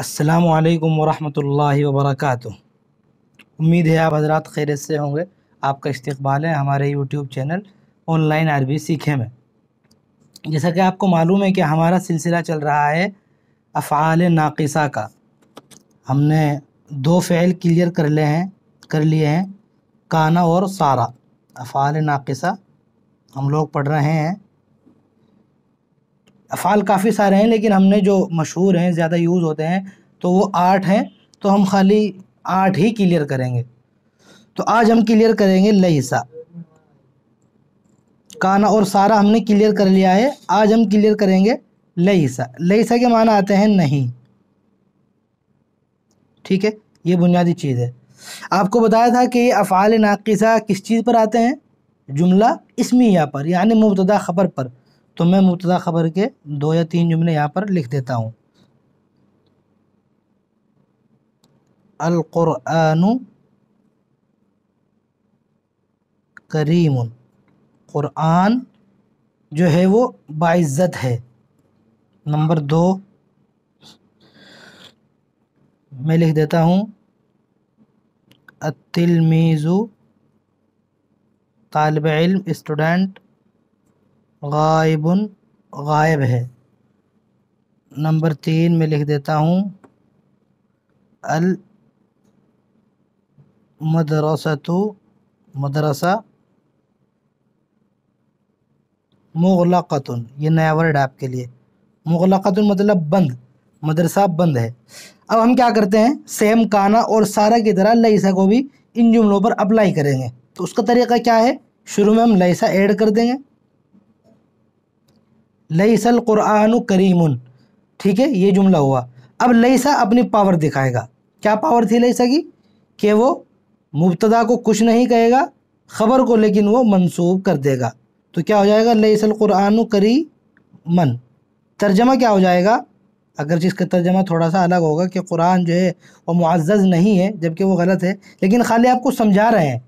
असलकम वरहमल वबरक उम्मीद है आप हजरात खैरत से होंगे आपका इस्तबाल है हमारे यूट्यूब चैनल ऑनलाइन अरबी सीखे में जैसा कि आपको मालूम है कि हमारा सिलसिला चल रहा है अफ़ाल नाक़सा का हमने दो फ़ैल क्लियर कर ले हैं कर लिए हैं काना और सारा अफ़ाल नाकिसा हम लोग पढ़ रहे हैं अफ़ाल काफ़ी सारे हैं लेकिन हमने जो मशहूर हैं ज़्यादा यूज़ होते हैं तो वो आठ हैं तो हम खाली आठ ही क्लियर करेंगे तो आज हम क्लियर करेंगे लहिसा काना और सारा हमने क्लियर कर लिया है आज हम क्लियर करेंगे लहिसा लहिसा के माना आते हैं नहीं ठीक है ये बुनियादी चीज़ है आपको बताया था कि अफ़ाल नाकिसा किस चीज़ पर आते हैं जुमला इसमिया पर यानी मुबतदा ख़बर पर तो मैं मुबतदा ख़बर के दो या तीन जुमले यहाँ पर लिख देता हूँ अलकुरानु करीम क़ुरान जो है वो बाइज़्ज़त है नंबर दो मैं लिख देता हूँ अतिलमीज़ु तलब इल्म स्टूडेंट गायबन गायब है नंबर तीन में लिख देता हूँ अल मदरसतु मदरसा मुगलकतन ये नया वर्ड आपके लिए मुगलकतन मतलब बंद मदरसा बंद है अब हम क्या करते हैं सेम काना और सारा की तरह लईसा को भी इन जुमलों पर अप्लाई करेंगे तो उसका तरीका क्या है शुरू में हम लईसा ऐड कर देंगे लईसल क़ुरान करीम ठीक है ये जुमला हुआ अब लईसा अपनी पावर दिखाएगा क्या पावर थी लईसा की कि वो मुबतदा को कुछ नहीं कहेगा ख़बर को लेकिन वो मनसूब कर देगा तो क्या हो जाएगा लईसल क़ुरान करी मन तर्जमा क्या हो जाएगा अगर इसका तर्जमा थोड़ा सा अलग होगा कि कुरान जो है वो मुआज़ नहीं है जबकि वो गलत है लेकिन खाली आपको समझा रहे हैं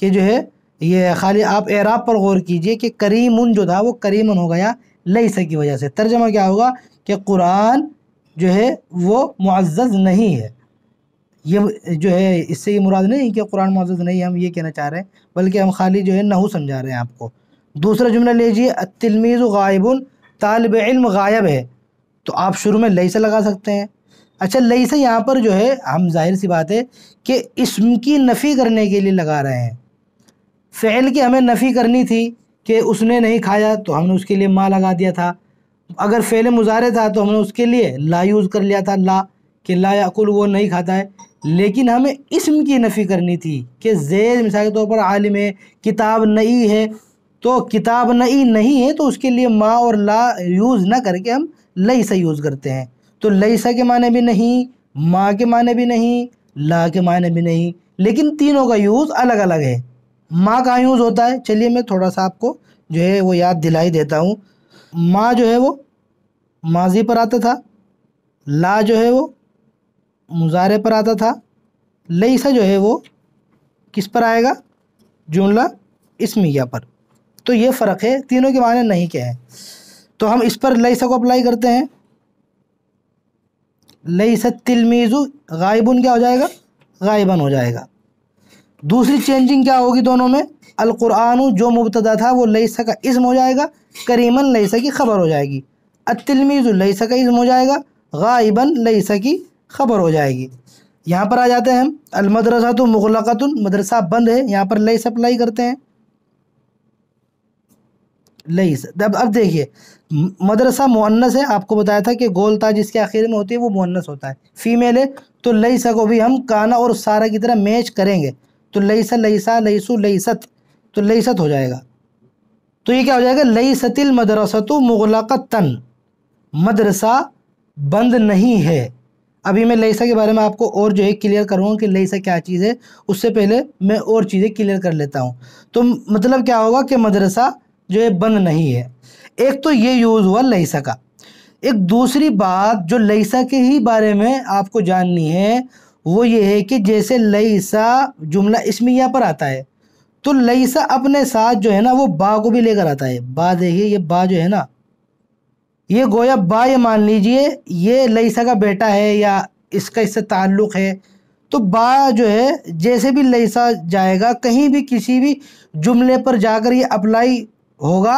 कि जो है ये खाली आप एराब पर गौर कीजिए कि करीमन जो था वो करीमन हो गया लईसा की वजह से तर्जमा क्या होगा कि कुरान जो है वो मुआज़ नहीं है ये जो है इससे ये मुराद नहीं कि कुरान मुआज़ नहीं है हम ये कहना चाह रहे हैं बल्कि हम खाली जो है नहू समझा रहे हैं आपको दूसरा जुमला लीजिए तिलमीज़ गायबन तालब इल्म गायब है तो आप शुरू में लई से लगा सकते हैं अच्छा लई से यहाँ पर जो है हम जाहिर सी बात है कि इसम की नफ़ी करने के लिए लगा रहे हैं फ़ैल की हमें नफ़ी करनी थी कि उसने नहीं खाया तो हमने उसके लिए माँ लगा दिया था अगर फेले मुजारे था तो हमने उसके लिए ला यूज़ कर लिया था ला कि ला याकुल वो नहीं खाता है लेकिन हमें इसम की नफ़ी करनी थी कि जैद मिसाल के तौर पर आलिम है किताब नई है तो किताब नई नहीं है तो उसके लिए माँ और ला यूज़ ना करके हम लई सा यूज़ करते हैं तो लई सा के माने भी नहीं माँ के माने भी नहीं ला के माने भी नहीं लेकिन तीनों का यूज़ अलग अलग है माँ का यूज़ होता है चलिए मैं थोड़ा सा आपको जो है वो याद दिलाई देता हूँ माँ जो है वो माजी पर आता था ला जो है वो मुजारे पर आता था लईसा जो है वो किस पर आएगा जुमला इसमिया पर तो ये फ़र्क है तीनों के माने नहीं क्या है तो हम इस पर लईसा को अप्लाई करते हैं लईसा तिलमीज़ु गायबन क्या हो जाएगा गायबन हो जाएगा दूसरी चेंजिंग क्या होगी दोनों में अलकुरान जो मुबतदा था वो लई सका इसम हो जाएगा करीमन लई की खबर हो जाएगी अतिलमीज़ लई सका इसम हो जाएगा गाइबन लईसा की खबर हो जाएगी यहाँ पर आ जाते हैं हम अलमदरसा तो मुगलकत मदरसा बंद है यहाँ पर लई सप्लाई करते हैं लईस अब अब देखिए मदरसा मुअन्नस है आपको बताया था कि गोल ताज इसके आखिर में होती है वो मुअन्नस होता है फीमेल है तो लई को भी हम काना और सारा की तरह मैच करेंगे तो लई लईसा लईसु लईसत तो लईसत हो जाएगा तो ये क्या हो जाएगा लई सतिल मदरसतु तन मदरसा बंद नहीं है अभी मैं लईसा के बारे में आपको और जो है क्लियर करूँगा कि लईसा क्या चीज़ है उससे पहले मैं और चीज़ें क्लियर कर लेता हूँ तो मतलब क्या होगा कि मदरसा जो है बंद नहीं है एक तो ये यूज़ हुआ लईसा का एक दूसरी बात जो लईसा के ही बारे में आपको जाननी है वो ये है कि जैसे लईसा जुमला इसमें यहाँ पर आता है तो लईसा अपने साथ जो है ना वो बा को भी लेकर आता है बा देखिए ये बा जो है ना ये गोया बा ये मान लीजिए ये लईसा का बेटा है या इसका इससे ताल्लुक़ है तो बा जो है जैसे भी लईसा जाएगा कहीं भी किसी भी जुमले पर जाकर ये अप्लाई होगा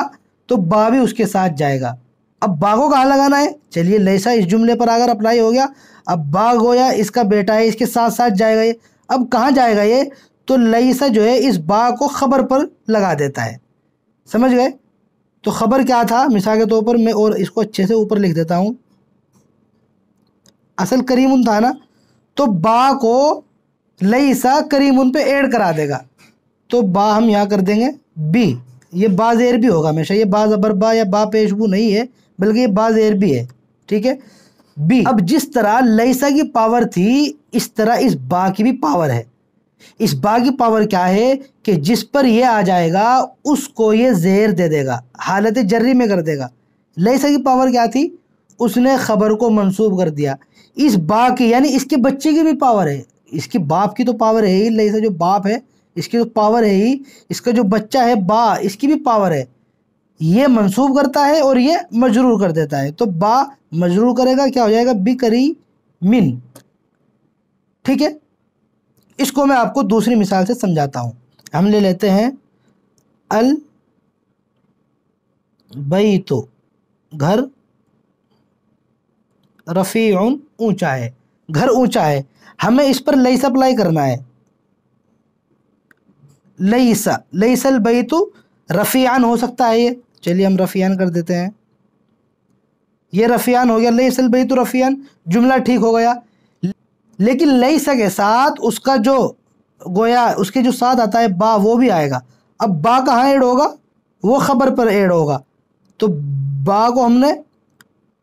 तो बा भी उसके साथ जाएगा अब बागो कहाँ लगाना है चलिए लैसा इस जुमले पर अगर अप्लाई हो गया अब बाग या इसका बेटा है इसके साथ साथ जाएगा ये अब कहाँ जाएगा ये तो लईसा जो है इस बा को ख़बर पर लगा देता है समझ गए तो ख़बर क्या था मिसाल के तौर पर मैं और इसको अच्छे से ऊपर लिख देता हूँ असल करीम था ना तो बा को लईसा उन पे ऐड करा देगा तो बा हम यहाँ कर देंगे बी ये बा जेर भी होगा हमेशा ये बा ज़बर बा या बा पेशबू नहीं है बल्कि ये बाज एयर भी है ठीक है बी अब जिस तरह लईसा की पावर थी इस तरह इस बा की भी पावर है इस बा की पावर क्या है कि जिस पर यह आ जाएगा उसको ये जहर दे देगा हालत जर्री में कर देगा लईसा की पावर क्या थी उसने खबर को मंसूब कर दिया इस बा की यानी इसके बच्चे की भी पावर है इसकी बाप की तो पावर है ही लईसा जो बाप है इसकी तो पावर है ही इसका जो बच्चा है बा इसकी भी पावर है ये मंसूब करता है और ये मजरूर कर देता है तो बा मजरूर करेगा क्या हो जाएगा बी करी मिन ठीक है इसको मैं आपको दूसरी मिसाल से समझाता हूँ हम ले लेते हैं अल बई तो घर रफ़ी ऊंचा है घर ऊंचा है हमें इस पर लई सप्लाई करना है लईसा लईसल बई तो रफ़ियान हो सकता है ये चलिए हम रफ़ियान कर देते हैं ये रफ़ियान हो गया लई सल बई तो रफ़ियान जुमला ठीक हो गया लेकिन लई सक साथ उसका जो गोया उसके जो साथ आता है बा वो भी आएगा अब बा कहाँ ऐड होगा वो ख़बर पर ऐड होगा तो बा को हमने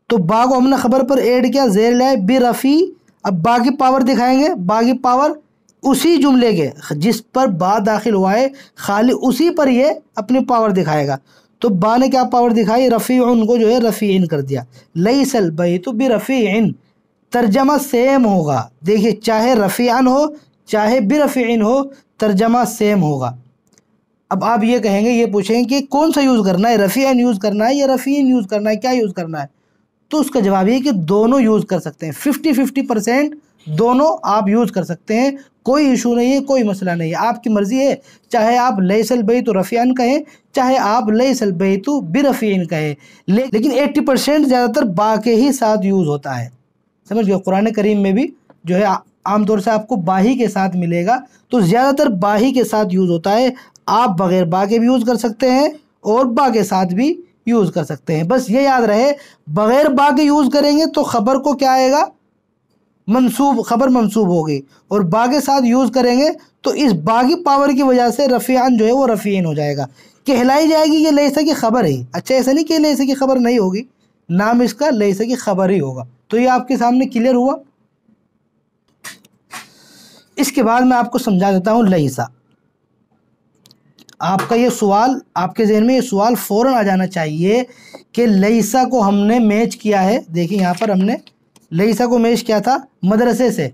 तो बा को हमने ख़बर पर ऐड किया जेर लाए बे रफ़ी अब बा की पावर दिखाएंगे बा की पावर उसी जुमले के जिस पर बा दाखिल हुआ है खाली उसी पर ये अपनी पावर दिखाएगा तो बा ने क्या पावर दिखाई रफ़ी उनको जो है रफ़ी इन कर दिया लई सल बही तो बे रफ़ी इन तर्जमा सेम होगा देखिए चाहे रफ़ीन हो चाहे बे रफी इन हो तर्जमा सेम होगा अब आप ये कहेंगे ये पूछेंगे कि कौन सा यूज़ करना है रफ़ीन यूज़ करना है या रफ़ीन यूज़ करना है क्या यूज़ करना है तो उसका जवाब ये कि दोनों यूज़ कर सकते हैं फिफ्टी फिफ्टी परसेंट दोनों आप यूज़ कर सकते हैं कोई इशू नहीं है कोई मसला नहीं है आपकी मर्ज़ी है चाहे आप लई सल बई तो रफ़ियान कहें चाहे आप लई सल बई तो बिरफ़ीन कहें ले, लेकिन एट्टी परसेंट ज़्यादातर बा के ही साथ यूज़ होता है समझ गए कुरान करीम में भी जो है आमतौर से आपको बाही के साथ मिलेगा तो ज़्यादातर बाही के साथ यूज़ होता है आप बग़ैर बा के भी यूज़ कर सकते हैं और बा के साथ भी यूज़ कर सकते हैं बस ये याद रहे बग़ैर बा के यूज़ करेंगे तो ख़बर को क्या आएगा मनसूब ख़बर मनसूब होगी और बा के साथ यूज़ करेंगे तो इस बागी पावर की वजह से रफ़ियान जो है वो रफ़ीन हो जाएगा कहलाई जाएगी ये लहसा की ख़बर है अच्छा ऐसा नहीं कि लहसा की ख़बर नहीं होगी नाम इसका लहसा की ख़बर ही होगा तो ये आपके सामने क्लियर हुआ इसके बाद मैं आपको समझा देता हूँ लईसा आपका ये सवाल आपके जहन में ये सवाल फ़ौर आ जाना चाहिए कि लईसा को हमने मैच किया है देखिए यहाँ पर हमने लईसा को मैच किया था मदरसे से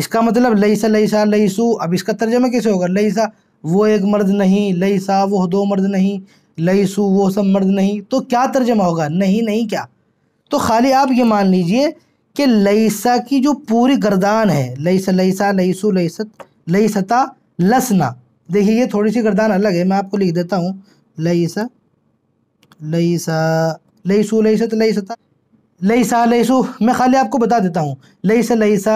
इसका मतलब लईसा लईसा लईसू अब इसका तर्जमा कैसे होगा लईसा वो एक मर्द नहीं लईसा वो दो मर्द नहीं लईसु वो सब मर्द नहीं तो क्या तर्जमा होगा नहीं नहीं क्या तो खाली आप ये मान लीजिए कि लईसा की जो पूरी गर्दान है लईसा लईसा लईसु लईसत लईसता लसना देखिए ये थोड़ी सी गर्दान अलग है मैं आपको लिख देता हूँ लईसा लईसा लईसु लईसत लईसता लईसा लईसु मैं खाली आपको बता देता हूँ लईस लईसा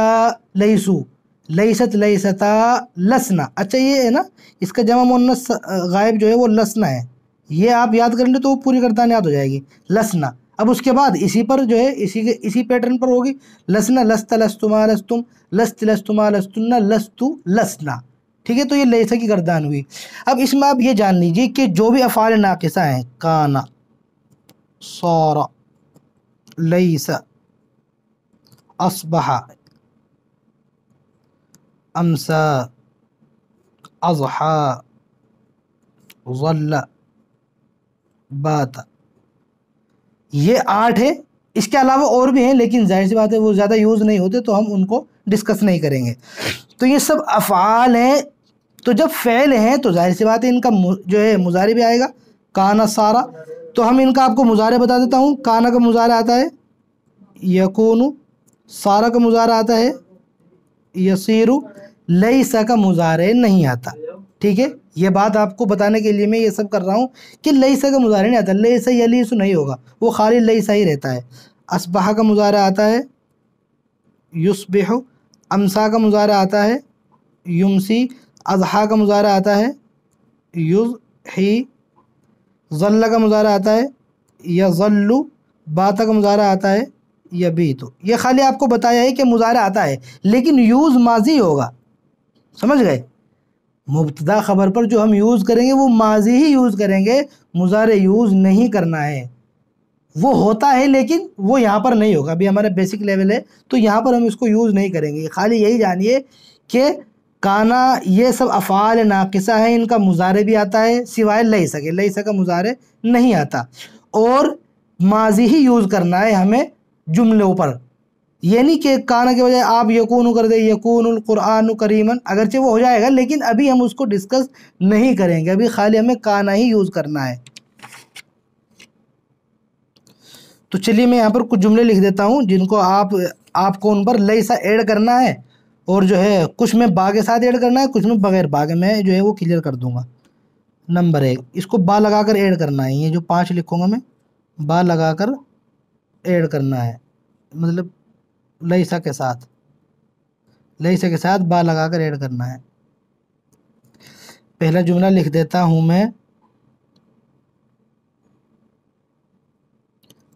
लईसु लईसत लईसता लसना अच्छा ये है ना इसका जमा मुन्नस गायब जो है वो लसना है ये आप याद कर ले तो वो पूरी गर्दान याद हो जाएगी लसना अब उसके बाद इसी पर जो है इसी के इसी पैटर्न पर होगी लसना लस्त लस्तुमा लस्तुम लस्त लस्तुमा लस्तुन्ना लस्तु लसना ठीक है तो ये लैसा की गर्दान हुई अब इसमें आप ये जान लीजिए कि जो भी अफ़ाल नाकसा हैं काना सौरा लईसा असबहा अमसा अजहा वल्ला बात ये आठ है इसके अलावा और भी हैं लेकिन जाहिर सी बात है वो ज़्यादा यूज़ नहीं होते तो हम उनको डिस्कस नहीं करेंगे तो ये सब अफ़ाल हैं तो जब फ़ैल हैं तो जाहिर सी बात है इनका जो है मुजारे भी आएगा काना सारा तो हम इनका आपको मुजारे बता देता हूँ काना का मुजारा आता है यकून सारा का मुजारा आता है यसीरु सा का मुजारे नहीं आता ठीक है ये बात आपको बताने के लिए मैं ये सब कर रहा हूँ कि सा का मुजारे नहीं आता लई यलीसु नहीं होगा वो खाली सा ही रहता है असबहा का मुजारा आता है युसबिह अमसा का मुजारा आता है युमसी अजहा का मुजाहरा आता है युज ही जल्ला का मुजाहरा आता है या ज़ल्लु बाता का मुजाहरा आता है या बी तो ये खाली आपको बताया है कि मुजाहरा आता है लेकिन यूज़ माजी होगा समझ गए मुबतदा ख़बर पर जो हम यूज़ करेंगे वो माजी ही यूज़ करेंगे मुजारे यूज़ नहीं करना है वो होता है लेकिन वो यहाँ पर नहीं होगा अभी हमारा बेसिक लेवल है तो यहाँ पर हम इसको यूज़ नहीं करेंगे खाली यही जानिए कि काना ये सब अफ़ाल नाकसा है इनका मुजारे भी आता है सिवाय लई सके लई सका मुजारे नहीं आता और माजी ही यूज़ करना है हमें जुमलों पर यानी कि काना के बजाय आप यकून कर दे यकून क़ुरान करीमन अगरचे वो हो जाएगा लेकिन अभी हम उसको डिस्कस नहीं करेंगे अभी खाली हमें काना ही यूज़ करना है तो चलिए मैं यहाँ पर कुछ जुमले लिख देता हूँ जिनको आप आपको उन पर लई सा ऐड करना है और जो है कुछ में बा के साथ ऐड करना है कुछ में बगैर बा के मैं जो है वो क्लियर कर दूंगा नंबर एक इसको बा लगा कर ऐड करना है ये जो पाँच लिखूँगा मैं बा लगा कर ऐड करना है मतलब लईसा के साथ लईसा के साथ बा लगा कर ऐड करना है पहला जुमला लिख देता हूँ मैं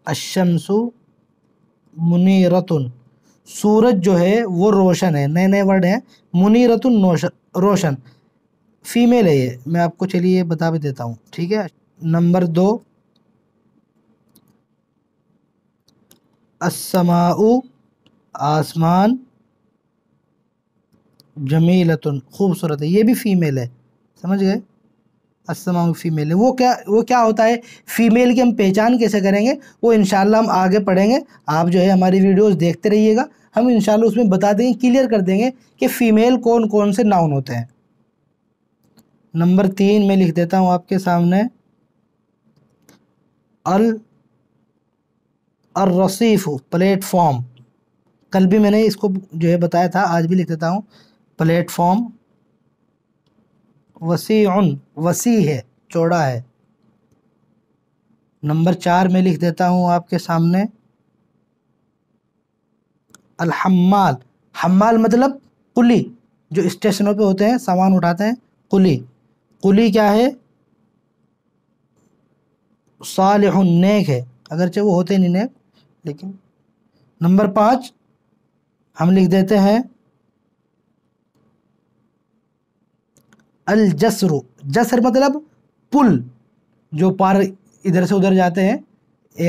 अशमसु मुनीरतुन सूरज जो है वो रोशन है नए नए वर्ड हैं मुनीरतुन रोशन फीमेल है ये मैं आपको चलिए बता भी देता हूँ ठीक है नंबर दो असमाऊ आसमान जमीलतुन खूबसूरत है ये भी फीमेल है समझ गए असमा फ़ीमेल है वो क्या वो क्या होता है फ़ीमेल की हम पहचान कैसे करेंगे वो इन हम आगे पढ़ेंगे आप जो है हमारी वीडियोस देखते रहिएगा हम इन उसमें बता देंगे क्लियर कर देंगे कि फ़ीमेल कौन कौन से नाउन होते हैं नंबर तीन मैं लिख देता हूँ आपके सामने अल रसीफ़ प्लेटफॉर्म कल भी मैंने इसको जो है बताया था आज भी लिख देता हूँ प्लेटफॉर्म वसी उन वसी है चौड़ा है नंबर चार में लिख देता हूँ आपके सामने अलहमाल हमाल मतलब कुली जो स्टेशनों पे होते हैं सामान उठाते हैं कुली कुली क्या है साल नेक है अगरचे वो होते नहीं नेक लेकिन नंबर पाँच हम लिख देते हैं अल जसर जसर मतलब पुल जो पार इधर से उधर जाते हैं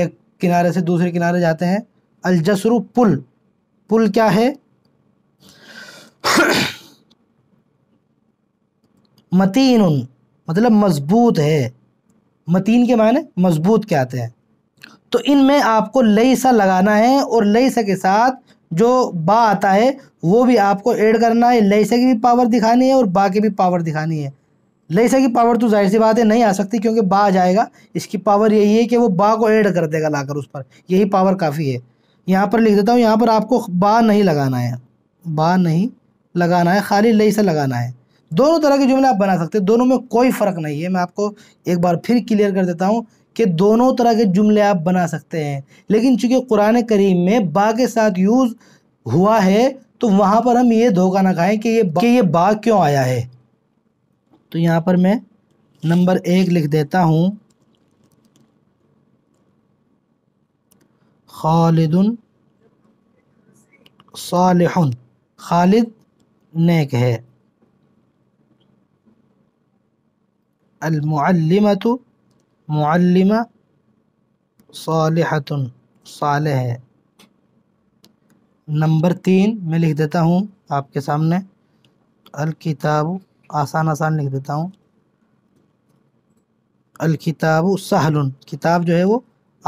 एक किनारे से दूसरे किनारे जाते हैं अल जसर पुल पुल क्या है मतीन मतलब मजबूत है मतीन के माने मजबूत क्या आते हैं तो इनमें आपको लई सा लगाना है और लई सा के साथ जो बा आता है वो भी आपको ऐड करना है लईसा की भी पावर दिखानी है और बा की भी पावर दिखानी है लईसा की पावर तो जाहिर सी बात है नहीं आ सकती क्योंकि बा आ जाएगा इसकी पावर यही है कि वो बा को ऐड कर देगा लाकर उस पर यही पावर काफ़ी है यहाँ पर लिख देता हूँ यहाँ पर आपको बा नहीं लगाना है बा नहीं लगाना है खाली से लगाना है दोनों तरह के जुमले आप बना सकते हैं दोनों में कोई फ़र्क नहीं है मैं आपको एक बार फिर क्लियर कर देता हूँ कि दोनों तरह के जुमले आप बना सकते हैं लेकिन चूंकि कुरान करीम में बा के साथ यूज़ हुआ है तो वहाँ पर हम ये धोखा ना खाएं कि ये कि ये बा क्यों आया है तो यहाँ पर मैं नंबर एक लिख देता हूँ खालिद सालिहन खालिद नेक है अलमुअल्लिमतु मुल्लिमा सालहतन साल है नंबर तीन मैं लिख देता हूँ आपके सामने अलकिताब आसान आसान लिख देता हूँ अलकिताब सहलन किताब जो है वो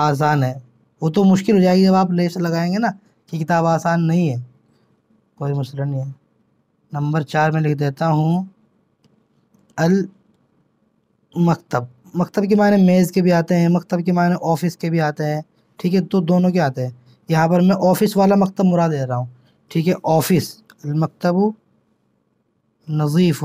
आसान है वो तो मुश्किल हो जाएगी जब आप लेस लगाएंगे ना कि किताब आसान नहीं है कोई मसला नहीं है नंबर चार में लिख देता हूँ अल मकतब मकतब के मायने मेज़ के भी आते हैं मकतब के मायने ऑफिस के भी आते हैं ठीक है तो दोनों के आते हैं यहाँ पर मैं ऑफिस वाला मकतब मुरा दे रहा हूँ ठीक है ऑफिस मकतब नज़ीफ़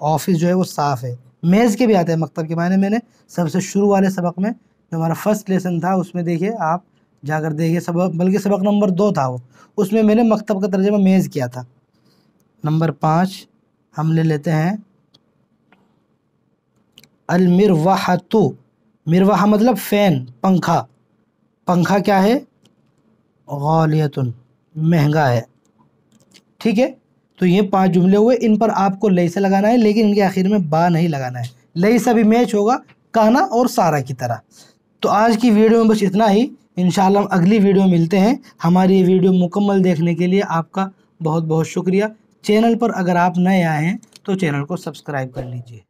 ऑफिस जो है वो साफ़ है मेज़ के भी आते हैं मकतब के मायने मैंने सबसे शुरू वाले सबक में जो हमारा फ़र्स्ट लेसन था उसमें देखिए आप जाकर देखिए सबक बल्कि सबक नंबर दो था वो उसमें मैंने मकतब का तर्जमा मेज़ किया था नंबर पाँच हम ले लेते हैं अलमिरवाहतु मिरवाह मतलब फ़ैन पंखा पंखा क्या है गौलियतन महंगा है ठीक है तो ये पांच जुमले हुए इन पर आपको लई से लगाना है लेकिन इनके आखिर में बा नहीं लगाना है लई सा भी मैच होगा कहना और सारा की तरह तो आज की वीडियो में बस इतना ही इन अगली वीडियो मिलते हैं हमारी ये वीडियो मुकम्मल देखने के लिए आपका बहुत बहुत शुक्रिया चैनल पर अगर आप नए आए हैं तो चैनल को सब्सक्राइब कर लीजिए